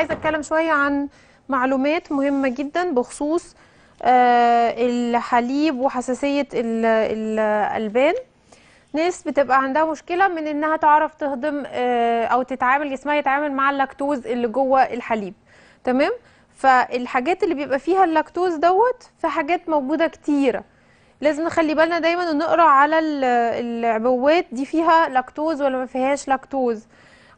عايزه اتكلم شويه عن معلومات مهمه جدا بخصوص آه، الحليب وحساسيه الالبان ناس بتبقى عندها مشكله من انها تعرف تهضم آه، او تتعامل جسمها يتعامل مع اللاكتوز اللي جوه الحليب تمام فالحاجات اللي بيبقى فيها اللاكتوز دوت في حاجات موجوده كتيره لازم نخلي بالنا دايما ونقرا على العبوات دي فيها لاكتوز ولا ما فيهاش لاكتوز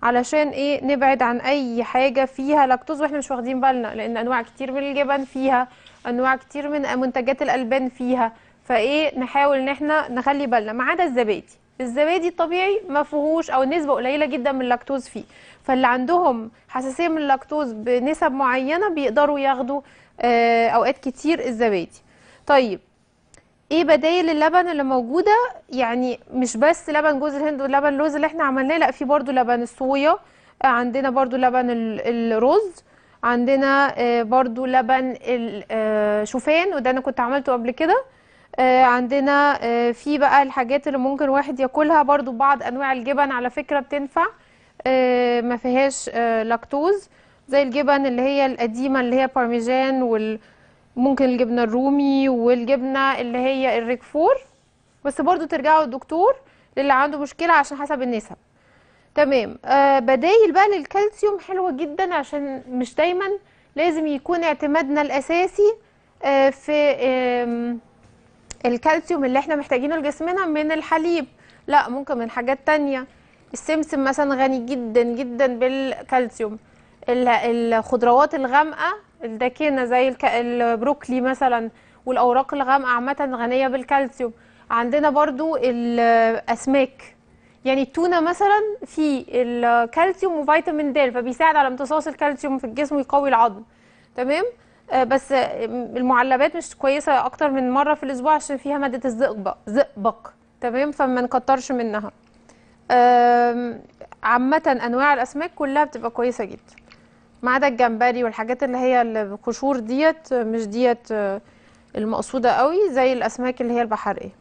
علشان ايه نبعد عن اي حاجه فيها لاكتوز واحنا مش واخدين بالنا لان انواع كتير من الجبن فيها انواع كتير من منتجات الالبان فيها فايه نحاول ان احنا نخلي بالنا ما عدا الزبادي الزبادي الطبيعي ما فيهوش او نسبه قليله جدا من اللاكتوز فيه فاللي عندهم حساسيه من اللاكتوز بنسب معينه بيقدروا ياخدوا آه، اوقات كتير الزبادي طيب ايه بدايل اللبن اللي موجوده يعني مش بس لبن جوز الهند ولبن اللوز اللي احنا عملناه لا في برضو لبن الصويا آه، عندنا برضو لبن الرز عندنا آه، برضو لبن الشوفان آه، وده انا كنت عملته قبل كده عندنا في بقى الحاجات اللي ممكن واحد ياكلها برضو بعض انواع الجبن على فكره بتنفع ما فيهاش لاكتوز زي الجبن اللي هي القديمه اللي هي بارميجان وال ممكن الجبنه الرومي والجبنه اللي هي الريكفور بس برضو ترجعوا للدكتور للي عنده مشكله عشان حسب النسب تمام آه بدايل بقى للكالسيوم حلوه جدا عشان مش دايما لازم يكون اعتمادنا الاساسي آه في آه الكالسيوم اللي احنا محتاجينه لجسمنا من الحليب لا ممكن من حاجات تانية السمسم مثلا غني جدا جدا بالكالسيوم الخضروات الغامقه الداكنه زي البروكلي مثلا والاوراق الغامقه عامه غنيه بالكالسيوم عندنا برضو الاسماك يعني التونه مثلا في الكالسيوم وفيتامين د فبيساعد على امتصاص الكالسيوم في الجسم ويقوي العظم تمام آه، بس المعلبات مش كويسه اكتر من مره في الاسبوع عشان فيها ماده الزئبق زئبق تمام فما نكترش منها عامه انواع الاسماك كلها بتبقى كويسه جدا ما عدا الجمبري والحاجات اللي هي القشور ديت مش ديت آه، المقصوده قوي زي الاسماك اللي هي البحريه